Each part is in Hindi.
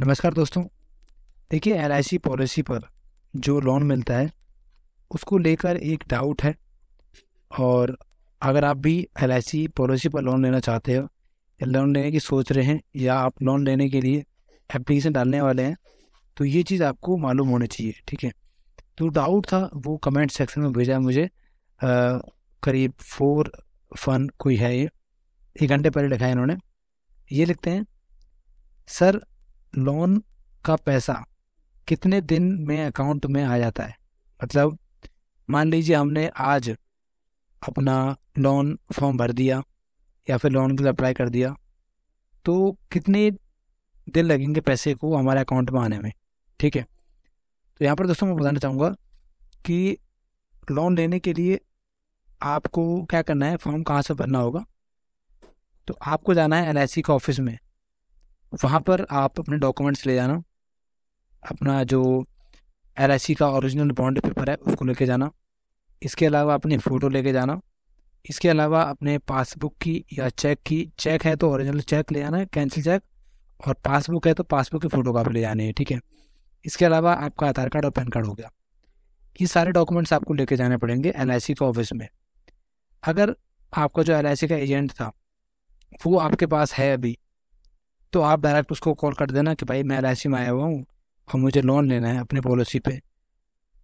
नमस्कार दोस्तों देखिए एल पॉलिसी पर जो लोन मिलता है उसको लेकर एक डाउट है और अगर आप भी एल पॉलिसी पर लोन लेना चाहते हो या लोन लेने की सोच रहे हैं या आप लोन लेने के लिए एप्लीकेशन डालने वाले हैं तो ये चीज़ आपको मालूम होनी चाहिए ठीक है तो डाउट था वो कमेंट सेक्शन में भेजा मुझे करीब फोर फन कोई है ये एक घंटे पहले लिखा है इन्होंने ये लिखते हैं सर लोन का पैसा कितने दिन में अकाउंट में आ जाता है मतलब मान लीजिए हमने आज अपना लोन फॉर्म भर दिया या फिर लोन के लिए अप्लाई कर दिया तो कितने दिन लगेंगे पैसे को हमारे अकाउंट में आने में ठीक है तो यहाँ पर दोस्तों मैं बताना चाहूँगा कि लोन लेने के लिए आपको क्या करना है फॉर्म कहाँ से भरना होगा तो आपको जाना है एल का ऑफिस में वहाँ पर आप अपने डॉक्यूमेंट्स ले जाना अपना जो एल का ओरिजिनल बॉन्ड पेपर है उसको लेके जाना इसके अलावा अपनी फ़ोटो लेके जाना इसके अलावा अपने पासबुक की या चेक की चेक है तो ओरिजिनल चेक ले जाना है कैंसिल चेक और पासबुक है तो पासबुक की फ़ोटो कापी ले जानी है ठीक है इसके अलावा आपका आधार कार्ड और पैन कार्ड हो गया ये सारे डॉक्यूमेंट्स आपको लेके जाने पड़ेंगे एल के ऑफिस में अगर आपका जो एल का एजेंट था वो आपके पास है अभी तो आप डायरेक्ट उसको कॉल कर देना कि भाई मैं एल में आया हुआ हूँ और मुझे लोन लेना है अपने पॉलिसी पे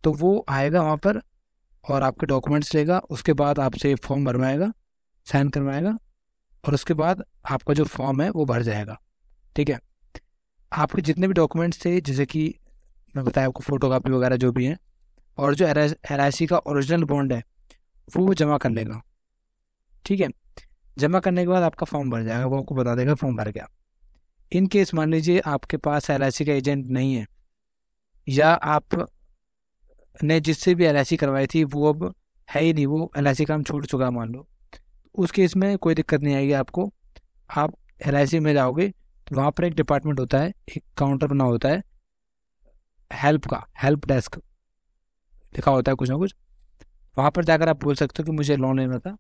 तो वो आएगा वहाँ पर और आपके डॉक्यूमेंट्स लेगा उसके बाद आपसे फॉर्म भरवाएगा साइन करवाएगा और उसके बाद आपका जो फॉर्म है वो भर जाएगा ठीक है आपके जितने भी डॉक्यूमेंट्स थे जैसे कि मैं बताया आपको फ़ोटो कापी वगैरह जो भी है और जो एल आई का ओरिजिनल बॉन्ड है वो जमा कर लेगा ठीक है जमा करने के बाद आपका फॉर्म भर जाएगा वो आपको बता देगा फॉर्म भर गया इन केस मान लीजिए आपके पास एल का एजेंट नहीं है या आप ने जिससे भी एल करवाई थी वो अब है ही नहीं वो एल काम छोड़ चुका मान लो उस केस में कोई दिक्कत नहीं आएगी आपको आप एल में जाओगे तो वहाँ पर एक डिपार्टमेंट होता है एक काउंटर बना होता है हेल्प का हेल्प डेस्क लिखा होता है कुछ ना कुछ वहाँ पर जाकर आप बोल सकते हो कि मुझे लोन लेना था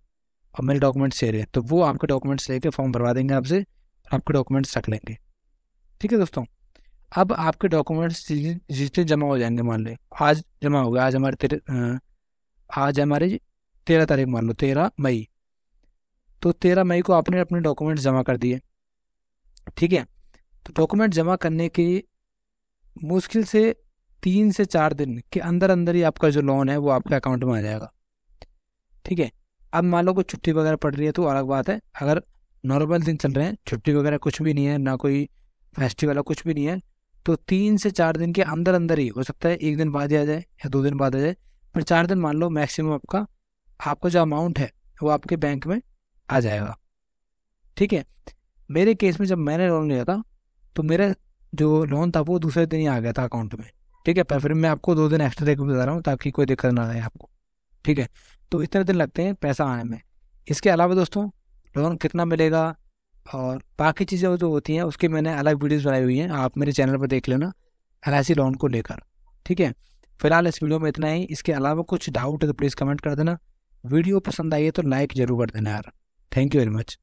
और मेरे डॉक्यूमेंट्स चाहिए तो वो आपके डॉक्यूमेंट्स लेके फॉर्म भरवा देंगे आपसे आपके डॉक्यूमेंट्स रख लेंगे ठीक है दोस्तों अब आपके डॉक्यूमेंट्स जितने जमा हो जाएंगे मान लो आज जमा हो गया आज हमारे तेरह आज हमारी तेरह तारीख मान लो तेरह मई तो तेरह मई को आपने अपने डॉक्यूमेंट्स जमा कर दिए ठीक है तो डॉक्यूमेंट जमा करने के मुश्किल से तीन से चार दिन के अंदर अंदर ही आपका जो लोन है वो आपके अकाउंट में आ जाएगा ठीक है अब मान लो कोई छुट्टी वगैरह पड़ रही है तो अलग बात है अगर नॉर्मल दिन चल रहे हैं छुट्टी वगैरह कुछ भी नहीं है ना कोई फेस्टिवल कुछ भी नहीं है तो तीन से चार दिन के अंदर अंदर ही हो सकता है एक दिन बाद ही आ जाए या दो दिन बाद आ जाए पर चार दिन मान लो मैक्सिमम आपका आपका जो अमाउंट है वो आपके बैंक में आ जाएगा ठीक है मेरे केस में जब मैंने लोन लिया था तो मेरा जो लोन था वो दूसरे दिन ही आ गया था अकाउंट में ठीक है पर फिर मैं आपको दो दिन एक्स्ट्रा देकर बता रहा हूँ ताकि कोई दिक्कत ना आए आपको ठीक है तो इतने दिन लगते हैं पैसा आने में इसके अलावा दोस्तों लोन कितना मिलेगा और बाकी चीज़ें जो होती हैं उसकी मैंने अलग वीडियोस बनाई हुई हैं आप मेरे चैनल पर देख लेना एल लोन को लेकर ठीक है फिलहाल इस वीडियो में इतना ही इसके अलावा कुछ डाउट है तो प्लीज़ कमेंट कर देना वीडियो पसंद आई है तो लाइक ज़रूर कर देना यार थैंक यू वेरी मच